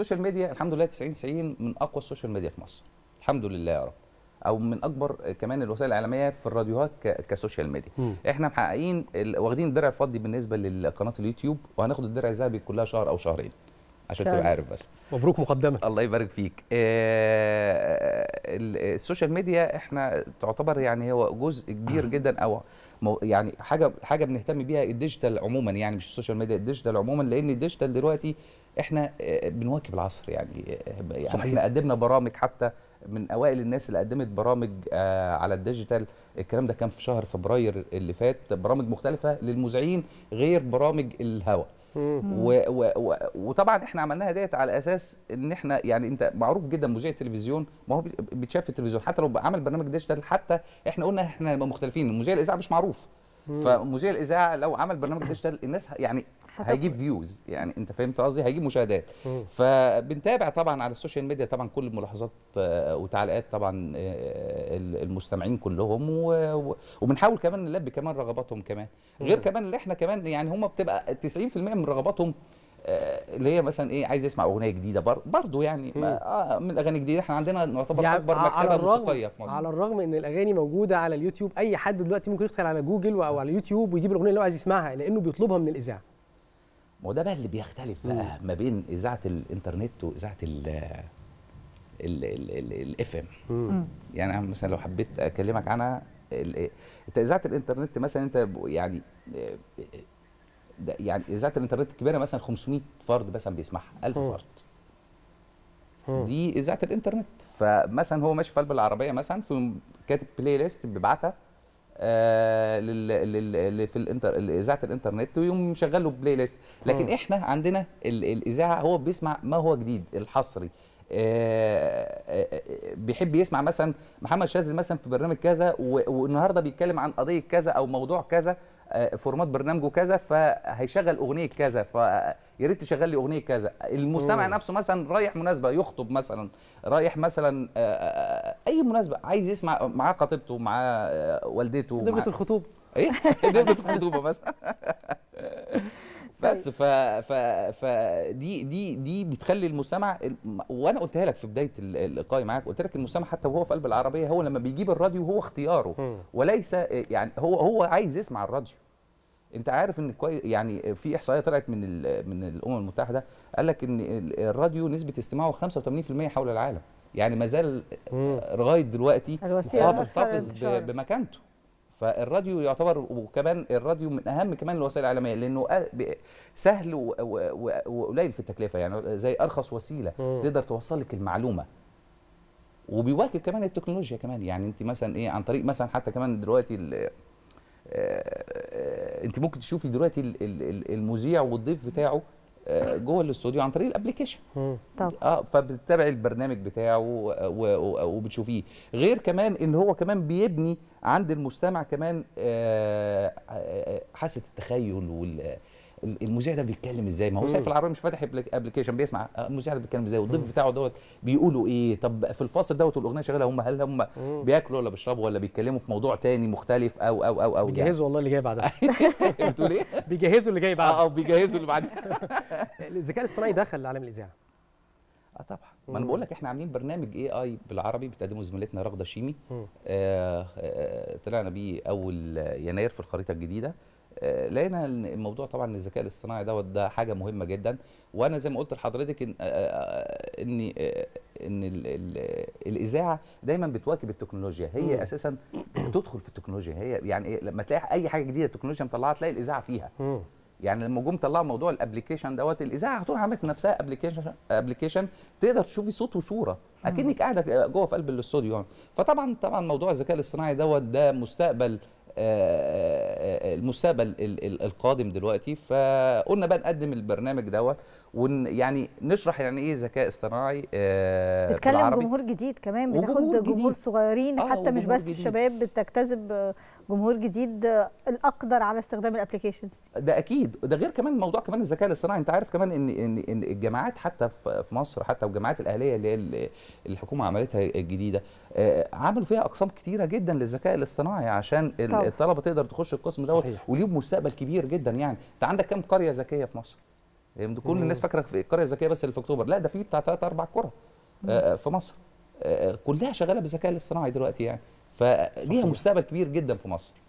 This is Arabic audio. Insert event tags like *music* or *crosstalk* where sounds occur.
السوشيال ميديا الحمد لله 90 90 من اقوى السوشيال ميديا في مصر الحمد لله يا رب او من اكبر كمان الوسائل الاعلاميه في الراديوهات كسوشيال ميديا م. احنا محققين واخدين الدرع الفضي بالنسبه لقناه اليوتيوب وهناخد الدرع الذهبي كلها شهر او شهرين عشان تبقى عارف بس مبروك مقدمه الله يبارك فيك آه، آه، السوشيال ميديا احنا تعتبر يعني هو جزء كبير جدا او يعني حاجه حاجه بنهتم بيها الديجيتال عموما يعني مش السوشيال ميديا الديجيتال عموما لان الديجيتال دلوقتي احنا آه، بنواكب العصر يعني, يعني صحيح. احنا قدمنا برامج حتى من اوائل الناس اللي قدمت برامج على الديجيتال الكلام ده كان في شهر فبراير اللي فات برامج مختلفه للمذيعين غير برامج الهواء و و و وطبعا احنا عملناها ديت على اساس ان احنا يعني انت معروف جدا مذيع التلفزيون ما هو بيتشاف في التلفزيون حتى لو عمل برنامج ديجيتال حتى احنا قلنا احنا مختلفين مذيع الاذاعه مش معروف فمذيع الاذاعه لو عمل برنامج ديجيتال الناس يعني هيجيب فيوز يعني انت فهمت قصدي هيجيب مشاهدات فبنتابع طبعا على السوشيال ميديا طبعا كل الملاحظات آه، وتعليقات طبعا آه، المستمعين كلهم وبنحاول كمان نلبي كمان رغباتهم كمان غير كمان اللي احنا كمان يعني هم بتبقى 90% من رغباتهم آه، اللي هي مثلا ايه عايز يسمع اغنيه جديده بر برضه يعني آه من الاغاني الجديده احنا عندنا نعتبر يعني اكبر مكتبه موسيقيه في مصر على الرغم ان الاغاني موجوده على اليوتيوب اي حد دلوقتي ممكن يدخل على جوجل او على اليوتيوب ويجيب الاغنيه اللي هو عايز يسمعها لانه بيطلبها من الاذاعه ما هو ده بقى اللي بيختلف بقى ما بين اذاعه الانترنت واذاعه الاف ام يعني مثلا لو حبيت اكلمك عنها إيه، انت اذاعه الانترنت مثلا انت يعني آه، يعني اذاعه الانترنت الكبيره مثلا 500 فرد مثلا بيسمعها 1000 فرد دي اذاعه الانترنت فمثلا هو ماشي في قلب العربيه مثلا في كاتب بلاي ليست بيبعتها آه لل لل في الانتر اذاعه الانترنت ويقوم مشغل له بلاي ليست لكن احنا عندنا الاذاعه هو بيسمع ما هو جديد الحصري آه، آه، آه، بيحب يسمع مثلا محمد شاذلي مثلا في برنامج كذا والنهارده بيتكلم عن قضيه كذا او موضوع كذا فورمات برنامجه كذا فهيشغل اغنيه كذا فيا ريت تشغل لي اغنيه كذا المستمع نفسه مثلا رايح مناسبه يخطب مثلا رايح مثلا اي مناسبه عايز يسمع معاه خطيبته معاه والدته دبلة الخطوبه ايه *laughs* دبلة الخطوبه مثلا *laughs* بس ف... ف... ف دي دي دي بتخلي المسامع وانا قلتها لك في بدايه اللقاء معاك قلت لك المسامع حتى وهو في قلب العربيه هو لما بيجيب الراديو هو اختياره وليس يعني هو هو عايز يسمع الراديو انت عارف ان كويس يعني في احصائيه طلعت من من الامم المتحده قال لك ان الراديو نسبه استماعه 85% حول العالم يعني ما زال لغايه دلوقتي محافظ بمكانته فالراديو يعتبر وكمان الراديو من اهم كمان الوسائل الاعلاميه لانه سهل وقليل في التكلفه يعني زي ارخص وسيله تقدر توصل لك المعلومه وبيواكب كمان التكنولوجيا كمان يعني انت مثلا ايه عن طريق مثلا حتى كمان دلوقتي آه، آه، آه، انت ممكن تشوفي دلوقتي المذيع والضيف بتاعه جوه الاستوديو عن طريق الابلكيشن اه فبتتابع البرنامج بتاعه وبتشوفيه غير كمان ان هو كمان بيبني عند المستمع كمان آه، آه، آه، حاسه التخيل وال المذيع ده بيتكلم ازاي ما هو سايق في العربيه مش فاتح ابلكيشن بيسمع آه، المذيع ده بيتكلم ازاي والضيف بتاعه دوت بيقولوا ايه طب في الفاصل دوت والاغنيه شغاله هم هل هم بياكلوا ولا بيشربوا ولا بيتكلموا في موضوع تاني مختلف او او او او يعني؟ بيجهزوا والله اللي جاي بعدها *laughs* بتقول ايه بيجهزوا اللي جاي بعدها اه, آه، بيجهزوا اللي بعدها *laughs* الذكاء الاصطناعي دخل عالم الاذاعه اه طبعا ما انا بقول لك احنا عاملين برنامج اي اي بالعربي بتقدمه زميلتنا رغده شيمي آه آه طلعنا بيه اول يناير في الخريطه الجديده آه، لقينا ان الموضوع طبعا الذكاء الاصطناعي دوت ده حاجه مهمه جدا وانا زي ما قلت لحضرتك ان آه، آه، ان ان الاذاعه دايما بتواكب التكنولوجيا هي اساسا بتدخل في التكنولوجيا هي يعني إيه لما تلاقي اي حاجه جديده التكنولوجيا مطلعها تلاقي الاذاعه فيها يعني لما جم طلعوا موضوع الابلكيشن دوت الاذاعه هتقول عملت نفسها ابلكيشن ابلكيشن تقدر تشوفي صوت وصوره اكنك قاعده جوه في قلب الاستوديو فطبعا طبعا موضوع الذكاء الاصطناعي دوت ده مستقبل المستقبل القادم دلوقتي فقلنا بقى نقدم البرنامج دوت ويعني نشرح يعني ايه ذكاء اصطناعي بتكلم آه، جمهور جديد كمان بتاخد جمهور, صغيرين آه حتى مش بس جديد. الشباب بتجتذب جمهور جديد الاقدر على استخدام الابلكيشنز ده اكيد ده غير كمان موضوع كمان الذكاء الاصطناعي انت عارف كمان ان ان ان الجامعات حتى في مصر حتى الجامعات الاهليه اللي هي الحكومه عملتها الجديده آه، عملوا فيها اقسام كتيره جدا للذكاء الاصطناعي عشان طبعا. الطلبه تقدر تخش القسم دوت وليه مستقبل كبير جدا يعني انت عندك كام قريه ذكيه في مصر كل الناس فاكره في القريه الذكيه بس اللي في اكتوبر لا ده في بتاع ثلاث اربع قرى آه، آه، في مصر آه، كلها شغاله بالذكاء الاصطناعي دلوقتي يعني فليها مستقبل كبير جدا في مصر